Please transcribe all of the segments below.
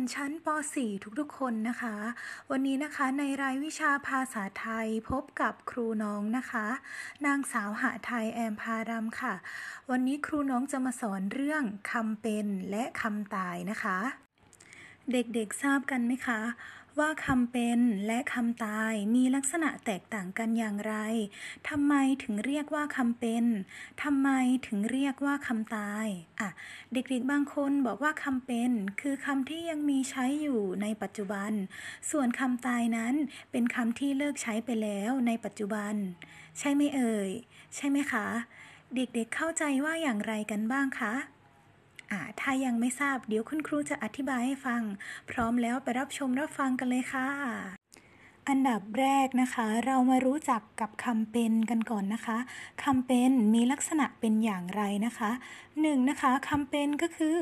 นชั้นป .4 ทุกๆ คนนะคะ วันนี้นะคะในรายวิชาภาษาไทยพบกับครูน้องนะคะ นางสาวหาไทยแอมพารมค่ะ วันนี้ครูน้องจะมาสอนเรื่องคำเป็นและคำตายนะคะ เด็กๆทราบกันไหมคะว่าคำเป็นและคำตายมีลักษณะแตกต่างกันอย่างไร ทำไมถึงเรียกว่าคำเป็น ทำไมถึงเรียกว่าคำตาย อ่ะ เด็กๆบางคนบอกว่าคำเป็น คือคำที่ยังมีใช้อยู่ในปัจจุบัน ส่วนคำตายนั้น เป็นคำที่เลิกใช้ไปแล้วในปัจจุบัน ใช่ไหมเอ่ยใช่ไหมคะ เด็กๆเข้าใจว่าอย่างไรกันบ้างคะถ้ายังไม่ทราบเดี๋ยวคุณครูจะอธิบายให้ฟัง พร้อมแล้วไปรับชมรับฟังกันเลยค่ะอันดับแรกนะคะเรามารู้จักกับคำเป็นกันก่อนนะคะคำเป็นมีลักษณะเป็นอย่างไรนะคะหนึ่งนะคะคำเป็นก็คือ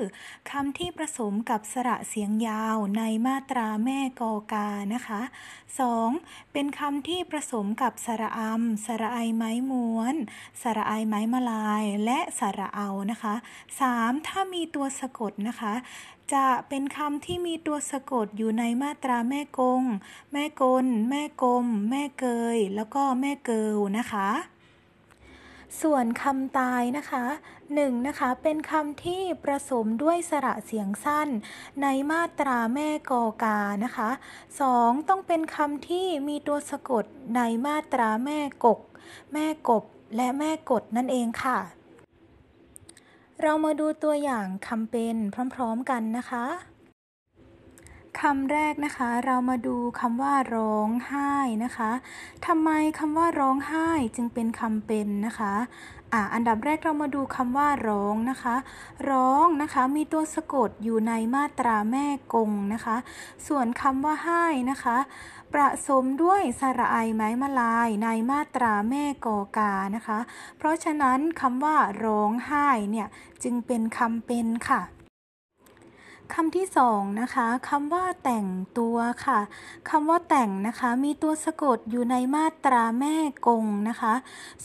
คำที่ผสมกับสระเสียงยาวในมาตราแม่กอกานะคะสองเป็นคำที่ผสมกับสระอำ สระไอไม้ม้วน สระไอไม้มาลายและสระเอานะคะสามถ้ามีตัวสะกดนะคะจะเป็นคำที่มีตัวสะกดอยู่ในมาตราแม่กง แม่กล แม่กลม แม่เกย แล้วก็แม่เกิลนะคะ ส่วนคำตายนะคะหนึ่งนะคะ เป็นคำที่ประสมด้วยสระเสียงสั้น ในมาตราแม่กอกา นะคะสองต้องเป็นคำที่มีตัวสะกดในมาตราแม่กก แม่กบ และแม่กดนั่นเองค่ะเรามาดูตัวอย่างคำเป็นพร้อมๆกันนะคะคำแรกนะคะเรามาดูคำว่าร้องไห้นะคะทำไมคำว่าร้องไห้ จึงเป็นคำเป็นนะคะอ่าอันดับแรกเรามาดูคำว่าร้องนะคะ ร้องนะคะ มีตัวสะกดอยู่ในมาตราแม่กงนะคะ ส่วนคำว่าไห้นะคะ ประสมด้วยสระไอไม้มาลาย ใน มาตราแม่กอกานะคะ เพราะฉะนั้นคำว่าร้องไห้ เนี่ยจึงเป็นคำเป็นค่ะคำที่สองนะคะคำว่าแต่งตัวค่ะ คำว่าแต่งนะคะมีตัวสะกดอยู่ในมาตราแม่กงนะคะ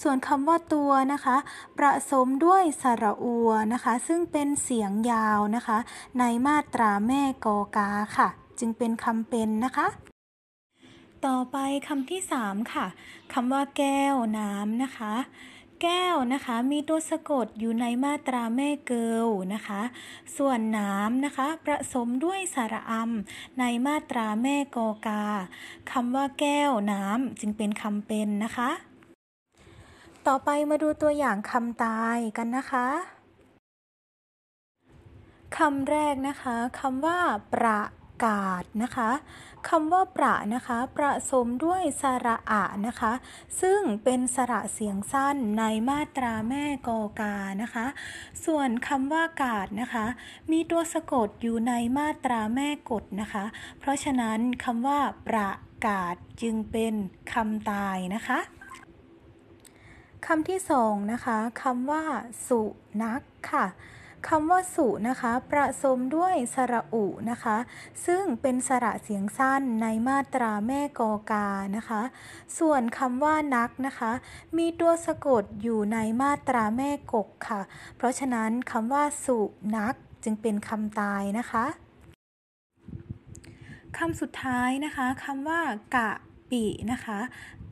ส่วนคำว่าตัวนะคะ ประสมด้วยสระอัวนะคะ ซึ่งเป็นเสียงยาวนะคะ ในมาตราแม่กอกาค่ะจึงเป็นคำเป็นนะคะ ต่อไปคำที่3ค่ะคำว่าแก้วน้ำนะคะแก้วนะคะ มีตัวสะกดอยู่ในมาตราแม่เกิลนะคะ ส่วนน้ำนะคะ ประสมด้วยสารอัมในมาตราแม่กอกาคำว่าแก้วน้ำจึงเป็นคำเป็นนะคะ ต่อไปมาดูตัวอย่างคำตายกันนะคะคำแรกนะคะคำว่าประกาศนะคะคำว่าประนะคะ ประสมด้วยสระอะนะคะ ซึ่งเป็นสระเสียงสั้นในมาตราแม่กอกานะคะ ส่วนคำว่ากาศนะคะ มีตัวสะกดอยู่ในมาตราแม่กดนะคะ เพราะฉะนั้นคำว่าประกาศจึงเป็นคำตายนะคะคำที่สองนะคะคำว่าสุนักค่ะคำว่า สุนะคะประสมด้วยสระอุนะคะ ซึ่งเป็นสระเสียงสั้นในมาตราแม่กอกานะคะส่วนคำว่านักนะคะมีตัวสะกดอยู่ในมาตราแม่กกค่ะ เพราะฉะนั้นคำว่า สุ นัก จึงเป็นคำตายนะคะคำสุดท้าย นะคะคำว่ากะปินะคะ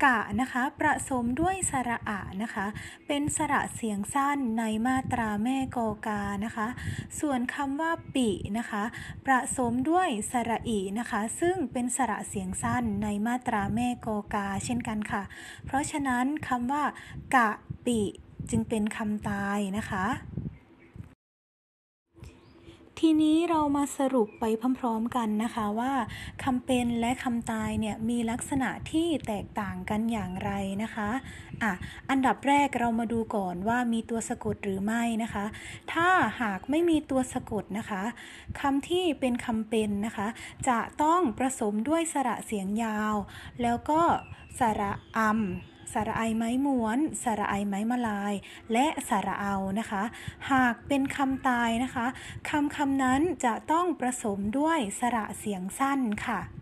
กะนะคะ ประสมด้วยสระอะนะคะ เป็นสระเสียงสั้นในมาตราแม่กอกานะคะ ส่วนคำว่าปินะคะ ประสมด้วยสระอีนะคะ ซึ่งเป็นสระเสียงสั้นในมาตราแม่กอกา เช่นกันค่ะ เพราะฉะนั้นคำว่ากะปิจึงเป็นคำตายนะคะทีนี้เรามาสรุปไปพร้อมๆกันนะคะว่าคำเป็นและคำตายเนี่ยมีลักษณะที่แตกต่างกันอย่างไรนะคะอ่ะอันดับแรกเรามาดูก่อนว่ามีตัวสะกดหรือไม่นะคะ ถ้าหากไม่มีตัวสะกดนะคะคำที่เป็นคำเป็นนะคะจะต้องผสมด้วยสระเสียงยาวแล้วก็สระอำสารไอไม้ม้วนสารไอไม้มาลาย และสารเอานะคะ หากเป็นคำตายนะคะคำคำนั้นจะต้องผสมด้วยสระเสียงสั้นค่ะ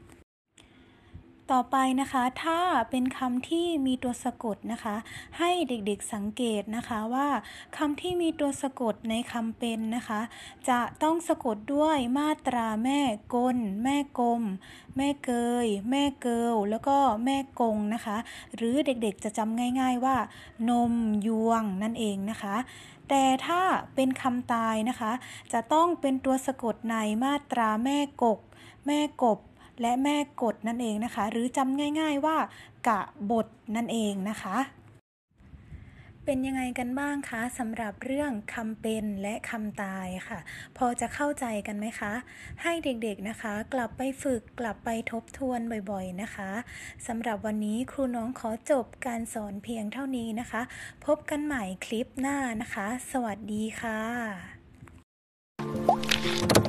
ต่อไปนะคะ ถ้าเป็นคำที่มีตัวสะกดนะคะ ให้เด็กๆสังเกตนะคะว่าคำที่มีตัวสะกดในคำเป็นนะคะ จะต้องสะกดด้วยมาตราแม่กลแม่กลมแม่เกย แม่เกิลแล้วก็แม่กงนะคะ หรือเด็กๆจะจำง่าย ๆว่า นมยวงนั่นเองนะคะ แต่ถ้าเป็นคำตายนะคะ จะต้องเป็นตัวสะกดในมาตราแม่กก แม่กบและแม่กดนั่นเองนะคะ หรือจำง่าย ๆว่ากะบทนั่นเองนะคะ เป็นยังไงกันบ้างคะสำหรับเรื่องคำเป็นและคำตายค่ะ พอจะเข้าใจกันไหมคะให้เด็กๆนะคะ กลับไปฝึกกลับไปทบทวนบ่อยๆนะคะสำหรับวันนี้ครูน้องขอจบการสอนเพียงเท่านี้นะคะ พบกันใหม่คลิปหน้านะคะ สวัสดีค่ะ